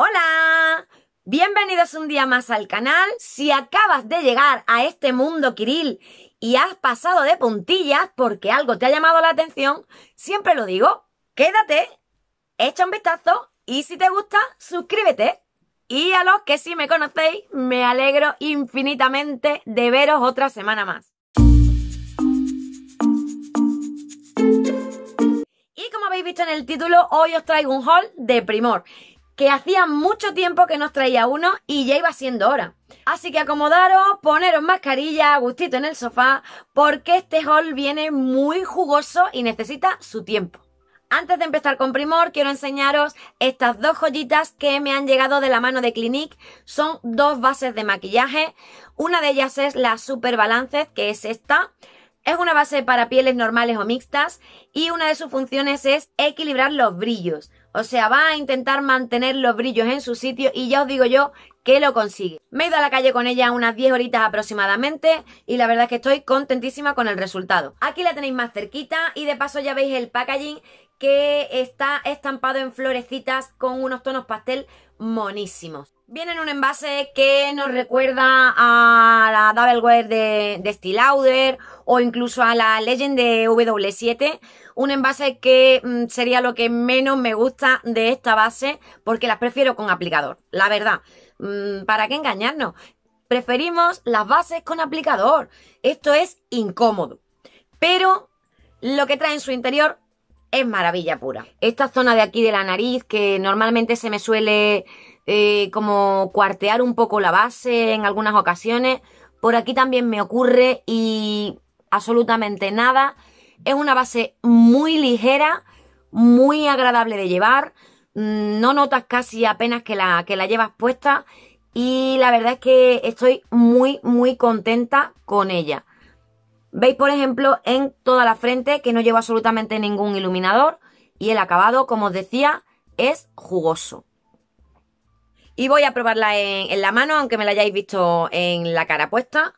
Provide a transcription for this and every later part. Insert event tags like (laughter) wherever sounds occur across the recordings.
Hola, bienvenidos un día más al canal. Si acabas de llegar a este mundo Kiril y has pasado de puntillas porque algo te ha llamado la atención, siempre lo digo, quédate, echa un vistazo y si te gusta, suscríbete. Y a los que sí me conocéis, me alegro infinitamente de veros otra semana más. Y como habéis visto en el título, hoy os traigo un haul de primor que hacía mucho tiempo que nos traía uno y ya iba siendo hora. Así que acomodaros, poneros mascarilla, gustito en el sofá, porque este haul viene muy jugoso y necesita su tiempo. Antes de empezar con Primor, quiero enseñaros estas dos joyitas que me han llegado de la mano de Clinique. Son dos bases de maquillaje. Una de ellas es la Super Balance, que es esta. Es una base para pieles normales o mixtas y una de sus funciones es equilibrar los brillos. O sea, va a intentar mantener los brillos en su sitio y ya os digo yo que lo consigue. Me he ido a la calle con ella unas 10 horitas aproximadamente y la verdad es que estoy contentísima con el resultado. Aquí la tenéis más cerquita y de paso ya veis el packaging que está estampado en florecitas con unos tonos pastel monísimos. Viene en un envase que nos recuerda a la Double de, de Steel o incluso a la Legend de W7. Un envase que mm, sería lo que menos me gusta de esta base porque las prefiero con aplicador. La verdad, mm, ¿para qué engañarnos? Preferimos las bases con aplicador. Esto es incómodo. Pero lo que trae en su interior es maravilla pura. Esta zona de aquí de la nariz que normalmente se me suele eh, como cuartear un poco la base en algunas ocasiones. Por aquí también me ocurre y absolutamente nada. Es una base muy ligera, muy agradable de llevar. Mm, no notas casi apenas que la, que la llevas puesta. Y la verdad es que estoy muy, muy contenta con ella. Veis, por ejemplo, en toda la frente que no llevo absolutamente ningún iluminador. Y el acabado, como os decía, es jugoso. Y voy a probarla en, la mano, aunque me la hayáis visto en la cara puesta.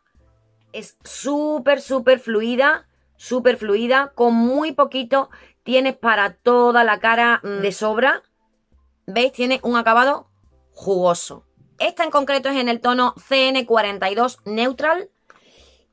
Es súper, súper fluida, súper fluida. Con muy poquito tienes para toda la cara mm, de sobra. ¿Veis? Tiene un acabado jugoso. Esta en concreto es en el tono CN42 Neutral.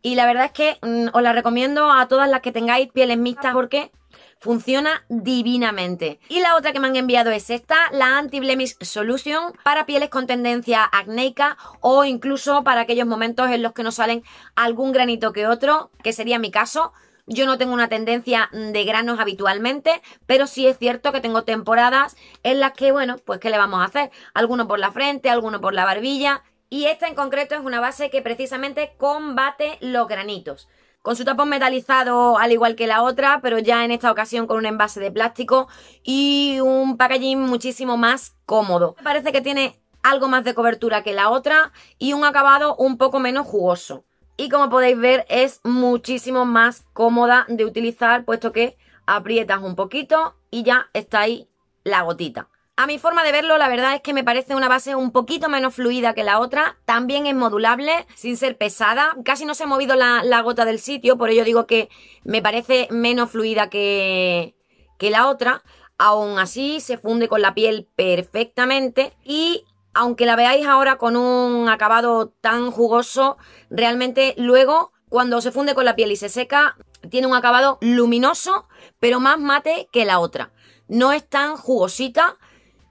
Y la verdad es que mm, os la recomiendo a todas las que tengáis pieles mixtas porque Funciona divinamente. Y la otra que me han enviado es esta, la Anti-Blemish Solution para pieles con tendencia acnéica o incluso para aquellos momentos en los que no salen algún granito que otro, que sería mi caso. Yo no tengo una tendencia de granos habitualmente, pero sí es cierto que tengo temporadas en las que, bueno, pues ¿qué le vamos a hacer? Alguno por la frente, alguno por la barbilla. Y esta en concreto es una base que precisamente combate los granitos con su tapón metalizado al igual que la otra, pero ya en esta ocasión con un envase de plástico y un packaging muchísimo más cómodo. Me parece que tiene algo más de cobertura que la otra y un acabado un poco menos jugoso. Y como podéis ver es muchísimo más cómoda de utilizar puesto que aprietas un poquito y ya está ahí la gotita. A mi forma de verlo, la verdad es que me parece una base un poquito menos fluida que la otra. También es modulable, sin ser pesada. Casi no se ha movido la, gota del sitio, por ello digo que me parece menos fluida que, que la otra. Aún así, se funde con la piel perfectamente y aunque la veáis ahora con un acabado tan jugoso, realmente luego cuando se funde con la piel y se seca, tiene un acabado luminoso, pero más mate que la otra. No es tan jugosita,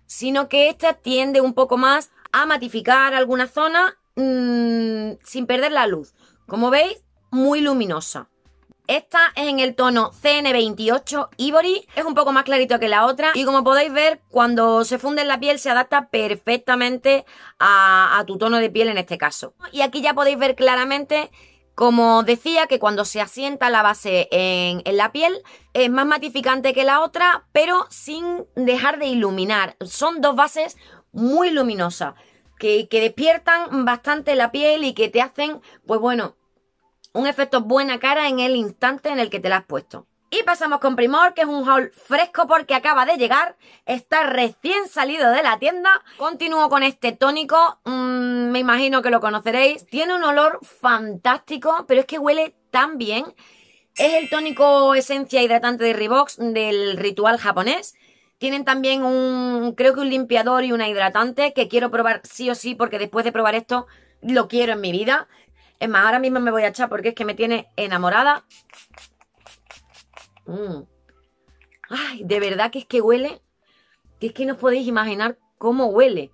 sino que esta tiende un poco más a matificar alguna zona mm, sin perder la luz. Como veis, muy luminosa. Esta es en el tono CN28 Ivory, es un poco más clarito que la otra y como podéis ver, cuando se funde en la piel se adapta perfectamente a tu tono de piel en este caso. Y aquí ya podéis ver claramente como decía, que cuando se asienta la base en, la piel es más matificante que la otra, pero sin dejar de iluminar. Son dos bases muy luminosas, que, que despiertan bastante la piel y que te hacen, pues bueno, un efecto buena cara en el instante en el que te la has puesto. Y pasamos con Primor, que es un haul fresco porque acaba de llegar, está recién salido de la tienda. Continúo con este tónico, mm, me imagino que lo conoceréis. Tiene un olor fantástico, pero es que huele tan bien. Es el tónico esencia hidratante de Reeboks del ritual japonés. Tienen también un, creo que un limpiador y una hidratante que quiero probar sí o sí porque después de probar esto lo quiero en mi vida. Es más, ahora mismo me voy a echar porque es que me tiene enamorada. Mm. Ay, de verdad que es que huele, que es que no os podéis imaginar cómo huele.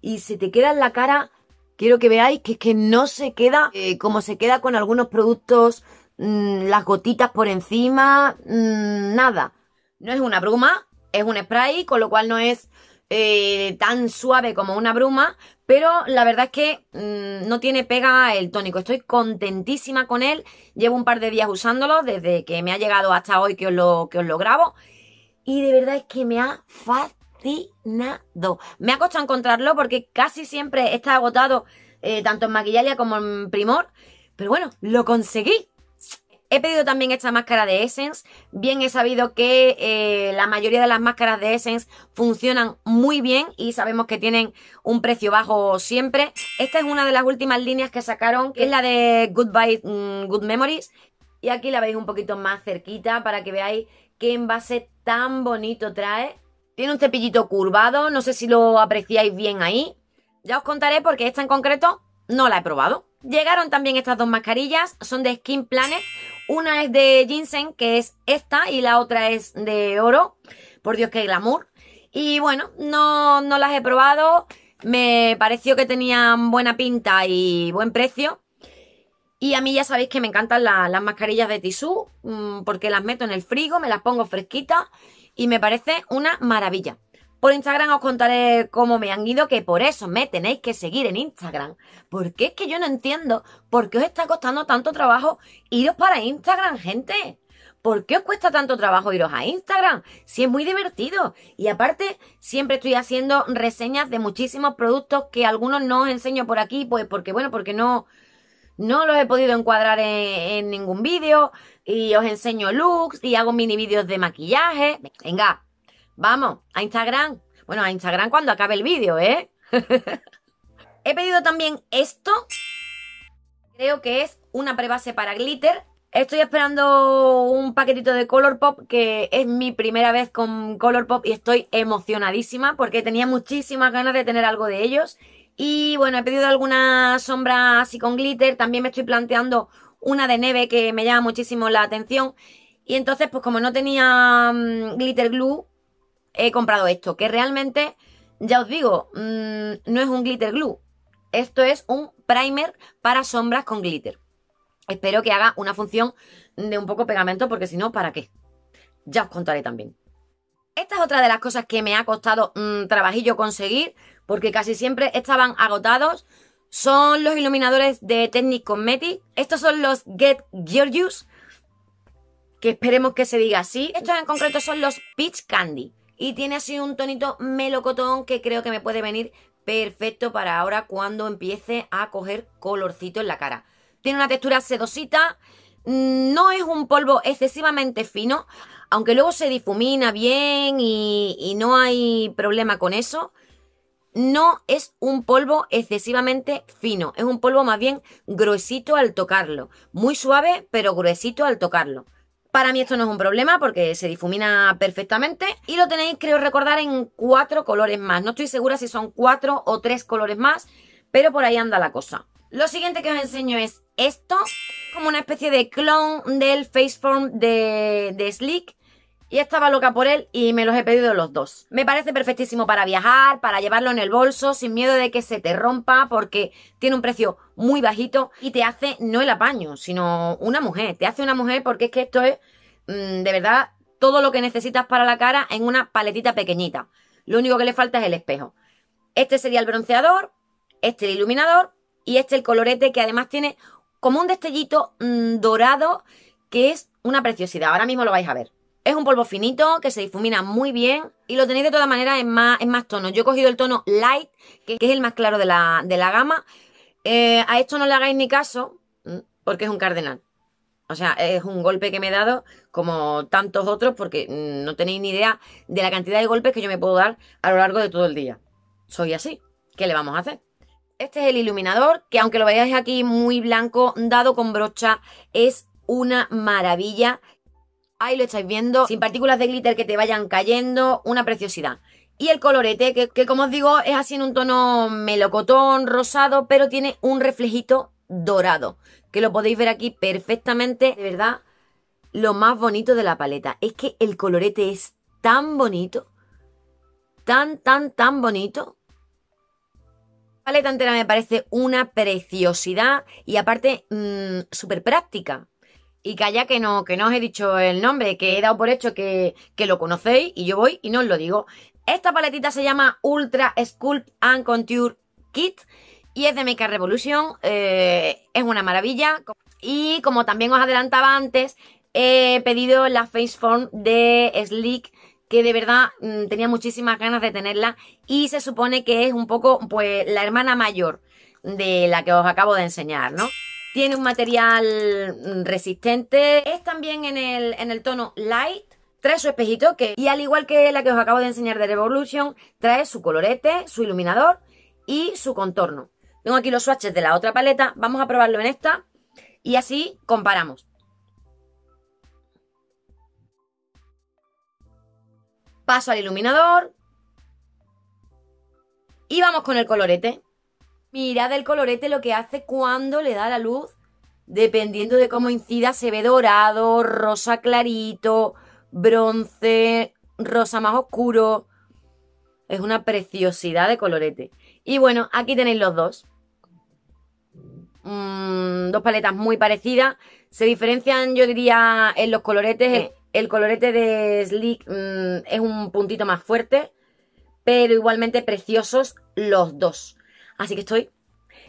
Y se te queda en la cara, quiero que veáis que es que no se queda eh, como se queda con algunos productos, mm, las gotitas por encima, mm, nada. No es una bruma, es un spray, con lo cual no es eh, tan suave como una bruma, pero la verdad es que mm, no tiene pega el tónico. Estoy contentísima con él. Llevo un par de días usándolo desde que me ha llegado hasta hoy que os lo, que os lo grabo. Y de verdad es que me ha fascinado. Me ha costado encontrarlo porque casi siempre está agotado eh, tanto en maquillaje como en primor. Pero bueno, lo conseguí. He pedido también esta máscara de Essence. Bien he sabido que eh, la mayoría de las máscaras de Essence funcionan muy bien y sabemos que tienen un precio bajo siempre. Esta es una de las últimas líneas que sacaron, que es la de Goodbye mm, Good Memories. Y aquí la veis un poquito más cerquita para que veáis qué envase tan bonito trae. Tiene un cepillito curvado, no sé si lo apreciáis bien ahí. Ya os contaré porque esta en concreto no la he probado. Llegaron también estas dos mascarillas, son de Skin Planet, una es de ginseng, que es esta, y la otra es de oro. Por Dios, qué glamour. Y bueno, no, no las he probado. Me pareció que tenían buena pinta y buen precio. Y a mí ya sabéis que me encantan las mascarillas de tisú, mm, porque las meto en el frigo, me las pongo fresquitas y me parece una maravilla. Por Instagram os contaré cómo me han ido, que por eso me tenéis que seguir en Instagram. Porque es que yo no entiendo por qué os está costando tanto trabajo iros para Instagram, gente. ¿Por qué os cuesta tanto trabajo iros a Instagram? Si es muy divertido. Y aparte, siempre estoy haciendo reseñas de muchísimos productos que algunos no os enseño por aquí, pues porque, bueno, porque no, no los he podido encuadrar en, en ningún vídeo. Y os enseño looks y hago mini vídeos de maquillaje. Venga, Vamos, a Instagram. Bueno, a Instagram cuando acabe el vídeo, ¿eh? (laughs) He pedido también esto. Creo que es una prebase para glitter. Estoy esperando un paquetito de Colourpop que es mi primera vez con Colourpop y estoy emocionadísima porque tenía muchísimas ganas de tener algo de ellos. Y bueno, he pedido algunas sombras así con glitter. También me estoy planteando una de neve que me llama muchísimo la atención. Y entonces, pues como no tenía mm, glitter glue, he comprado esto, que realmente, ya os digo, mm, no es un glitter glue. Esto es un primer para sombras con glitter. Espero que haga una función de un poco pegamento, porque si no, ¿para qué? Ya os contaré también. Esta es otra de las cosas que me ha costado mm, trabajillo conseguir, porque casi siempre estaban agotados. Son los iluminadores de Technic Cosmetics. Estos son los Get Gorgeous, que esperemos que se diga así. Estos en concreto son los Peach Candy. Y tiene así un tonito melocotón que creo que me puede venir perfecto para ahora cuando empiece a coger colorcito en la cara. Tiene una textura sedosita, mm, no es un polvo excesivamente fino, aunque luego se difumina bien y, no hay problema con eso. No es un polvo excesivamente fino, es un polvo más bien gruesito al tocarlo, muy suave pero gruesito al tocarlo. Para mí esto no es un problema porque se difumina perfectamente y lo tenéis, creo recordar, en cuatro colores más. No estoy segura si son cuatro o tres colores más, pero por ahí anda la cosa. Lo siguiente que os enseño es esto, como una especie de clon del Faceform de, de Sleek y estaba loca por él y me los he pedido los dos. Me parece perfectísimo para viajar, para llevarlo en el bolso, sin miedo de que se te rompa, porque tiene un precio muy bajito y te hace no el apaño, sino una mujer. Te hace una mujer porque es que esto es, mm, de verdad, todo lo que necesitas para la cara en una paletita pequeñita. Lo único que le falta es el espejo. Este sería el bronceador, este el iluminador y este el colorete que además tiene como un destellito mm, dorado que es una preciosidad. Ahora mismo lo vais a ver. Es un polvo finito que se difumina muy bien y lo tenéis de todas maneras en más, en tonos. Yo he cogido el tono light, que, es el más claro de la, gama. Eh, a esto no le hagáis ni caso mm, porque es un cardenal. O sea, es un golpe que me he dado como tantos otros porque mm, no tenéis ni idea de la cantidad de golpes que yo me puedo dar a lo largo de todo el día. Soy así. ¿Qué le vamos a hacer? Este es el iluminador que aunque lo veáis aquí muy blanco, dado con brocha, es una maravilla. Ahí lo estáis viendo, sin partículas de glitter que te vayan cayendo, una preciosidad. Y el colorete, que, como os digo, es así en un tono melocotón, rosado, pero tiene un reflejito dorado, que lo podéis ver aquí perfectamente. De verdad, lo más bonito de la paleta es que el colorete es tan bonito, tan, tan, tan bonito. La paleta entera me parece una preciosidad y aparte mm, súper práctica y calla que no, que no os he dicho el nombre, que he dado por hecho que, lo conocéis y yo voy y no os lo digo. Esta paletita se llama Ultra Sculpt and Contour Kit y es de Make Revolution, eh, es una maravilla. Y como también os adelantaba antes, he pedido la Face Form de Sleek que de verdad mm, tenía muchísimas ganas de tenerla y se supone que es un poco pues la hermana mayor de la que os acabo de enseñar, ¿no? Tiene un material mm, resistente. Es también en el, tono light. Trae su espejito que, y al igual que la que os acabo de enseñar de Revolution, trae su colorete, su iluminador y su contorno. Tengo aquí los swatches de la otra paleta. Vamos a probarlo en esta y así comparamos. Paso al iluminador. Y vamos con el colorete. Mirad el colorete lo que hace cuando le da la luz. Dependiendo de cómo incida, se ve dorado, rosa clarito, bronce, rosa más oscuro. Es una preciosidad de colorete. Y bueno, aquí tenéis los dos. Mm, dos paletas muy parecidas. Se diferencian, yo diría, en los coloretes. El, colorete de Slick mm, es un puntito más fuerte, pero igualmente preciosos los dos. Así que estoy,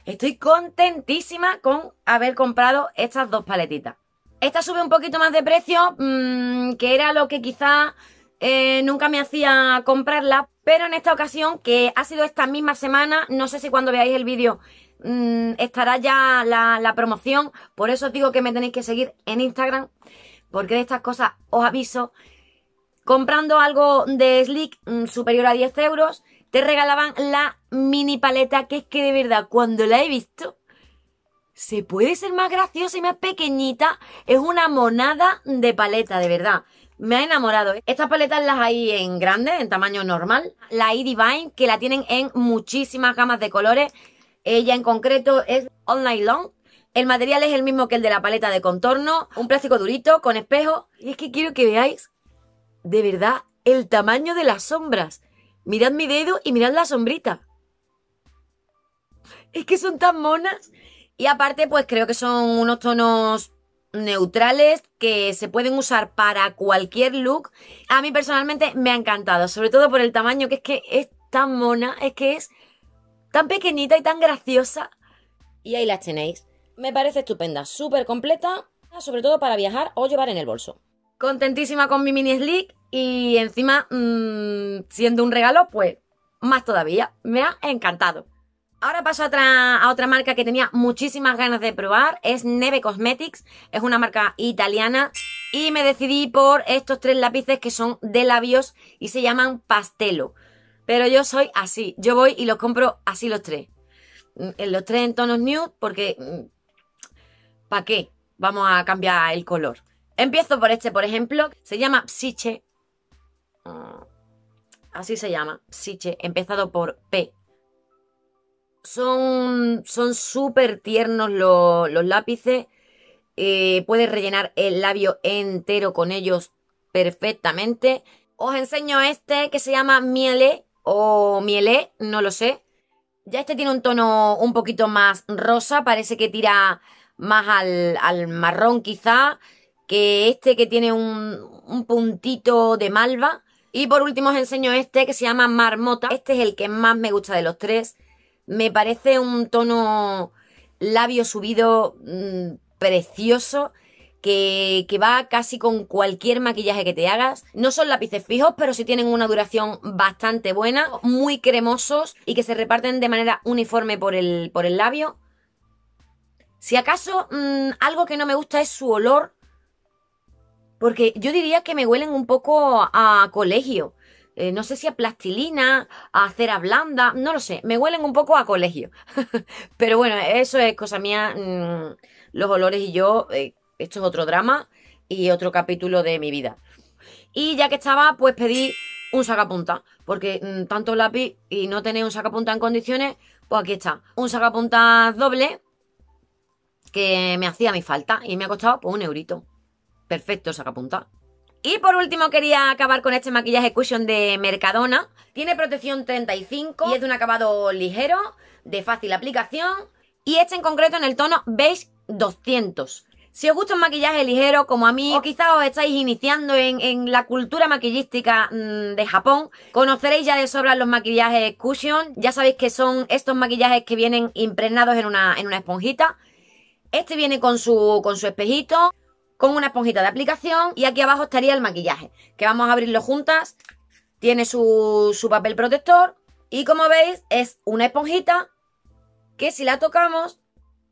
estoy contentísima con haber comprado estas dos paletitas. Esta sube un poquito más de precio, mm, que era lo que quizá eh, nunca me hacía comprarla, pero en esta ocasión, que ha sido esta misma semana, no sé si cuando veáis el vídeo mm, estará ya la, promoción, por eso os digo que me tenéis que seguir en Instagram, porque de estas cosas os aviso, comprando algo de Slick mm, superior a 10 euros, te regalaban la mini paleta que es que de verdad cuando la he visto se puede ser más graciosa y más pequeñita. Es una monada de paleta, de verdad. Me ha enamorado. ¿eh? Estas paletas las hay en grande, en tamaño normal. La E-Divine, que la tienen en muchísimas gamas de colores. Ella en concreto es All Night Long. El material es el mismo que el de la paleta de contorno. Un plástico durito con espejo. Y es que quiero que veáis, de verdad, el tamaño de las sombras. Mirad mi dedo y mirad la sombrita. Es que son tan monas. Y aparte, pues creo que son unos tonos neutrales que se pueden usar para cualquier look. A mí personalmente me ha encantado, sobre todo por el tamaño, que es que es tan mona, es que es tan pequeñita y tan graciosa. Y ahí las tenéis. Me parece estupenda, súper completa, sobre todo para viajar o llevar en el bolso. Contentísima con mi mini slick y encima mm, siendo un regalo, pues más todavía. Me ha encantado. Ahora paso a otra, marca que tenía muchísimas ganas de probar. Es Neve Cosmetics. Es una marca italiana. Y me decidí por estos tres lápices que son de labios y se llaman pastelo. Pero yo soy así. Yo voy y los compro así los tres. Mm, los tres en tonos nude porque... Mm, ¿Para qué? Vamos a cambiar el color. Empiezo por este, por ejemplo. Se llama Psiche. Mm, así se llama. Psiche. Empezado por P son súper tiernos los, lápices. Eh, puedes rellenar el labio entero con ellos perfectamente. Os enseño este que se llama Miele o Miele, no lo sé. Ya este tiene un tono un poquito más rosa, parece que tira más al, marrón quizá, que este que tiene un, un puntito de malva. Y por último os enseño este que se llama Marmota. Este es el que más me gusta de los tres. Me parece un tono labio subido mm, precioso que, va casi con cualquier maquillaje que te hagas. No son lápices fijos, pero sí tienen una duración bastante buena, muy cremosos y que se reparten de manera uniforme por el, labio. Si acaso mm, algo que no me gusta es su olor, porque yo diría que me huelen un poco a colegio. Eh, no sé si a plastilina, a cera blanda, no lo sé, me huelen un poco a colegio. (laughs) Pero bueno, eso es cosa mía, mm, los olores y yo, eh, esto es otro drama y otro capítulo de mi vida. Y ya que estaba, pues pedí un sacapunta, porque mm, tanto lápiz y no tener un sacapuntas en condiciones, pues aquí está, un sacapuntas doble que me hacía mi falta y me ha costado pues un eurito. Perfecto sacapunta. Y por último quería acabar con este maquillaje cushion de Mercadona. Tiene protección 35 y es de un acabado ligero, de fácil aplicación. Y este en concreto en el tono beige 200. Si os gusta un maquillaje ligero como a mí, o quizás os estáis iniciando en, la cultura maquillística mm, de Japón, conoceréis ya de sobra los maquillajes cushion. Ya sabéis que son estos maquillajes que vienen impregnados en una, esponjita. Este viene con con su espejito, con una esponjita de aplicación y aquí abajo estaría el maquillaje, que vamos a abrirlo juntas. Tiene su, su papel protector y como veis es una esponjita que si la tocamos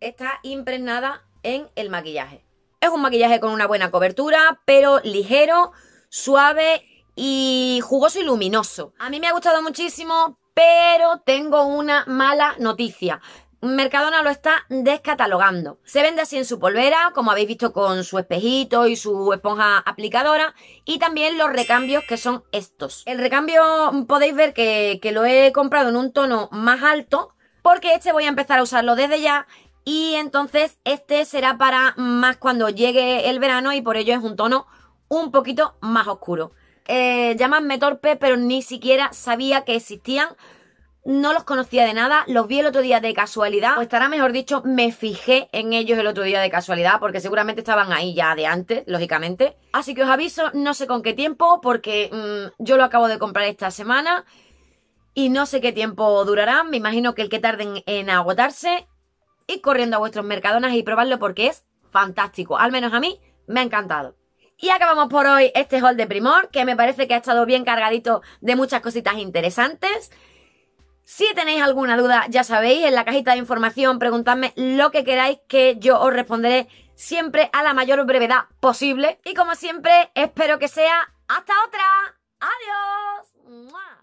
está impregnada en el maquillaje. Es un maquillaje con una buena cobertura, pero ligero, suave y jugoso y luminoso. A mí me ha gustado muchísimo, pero tengo una mala noticia. Mercadona lo está descatalogando. Se vende así en su polvera, como habéis visto con su espejito y su esponja aplicadora, y también los recambios que son estos. El recambio mm, podéis ver que, lo he comprado en un tono más alto, porque este voy a empezar a usarlo desde ya y entonces este será para más cuando llegue el verano y por ello es un tono un poquito más oscuro. Eh, llamadme torpe, pero ni siquiera sabía que existían no los conocía de nada, los vi el otro día de casualidad, o estará mejor dicho, me fijé en ellos el otro día de casualidad, porque seguramente estaban ahí ya de antes, lógicamente. Así que os aviso, no sé con qué tiempo, porque mm, yo lo acabo de comprar esta semana y no sé qué tiempo durarán, me imagino que el que tarden en agotarse, y corriendo a vuestros mercadonas y probarlo porque es fantástico, al menos a mí me ha encantado. Y acabamos por hoy este haul de Primor, que me parece que ha estado bien cargadito de muchas cositas interesantes. Si tenéis alguna duda, ya sabéis, en la cajita de información preguntadme lo que queráis que yo os responderé siempre a la mayor brevedad posible. Y como siempre, espero que sea hasta otra. Adiós.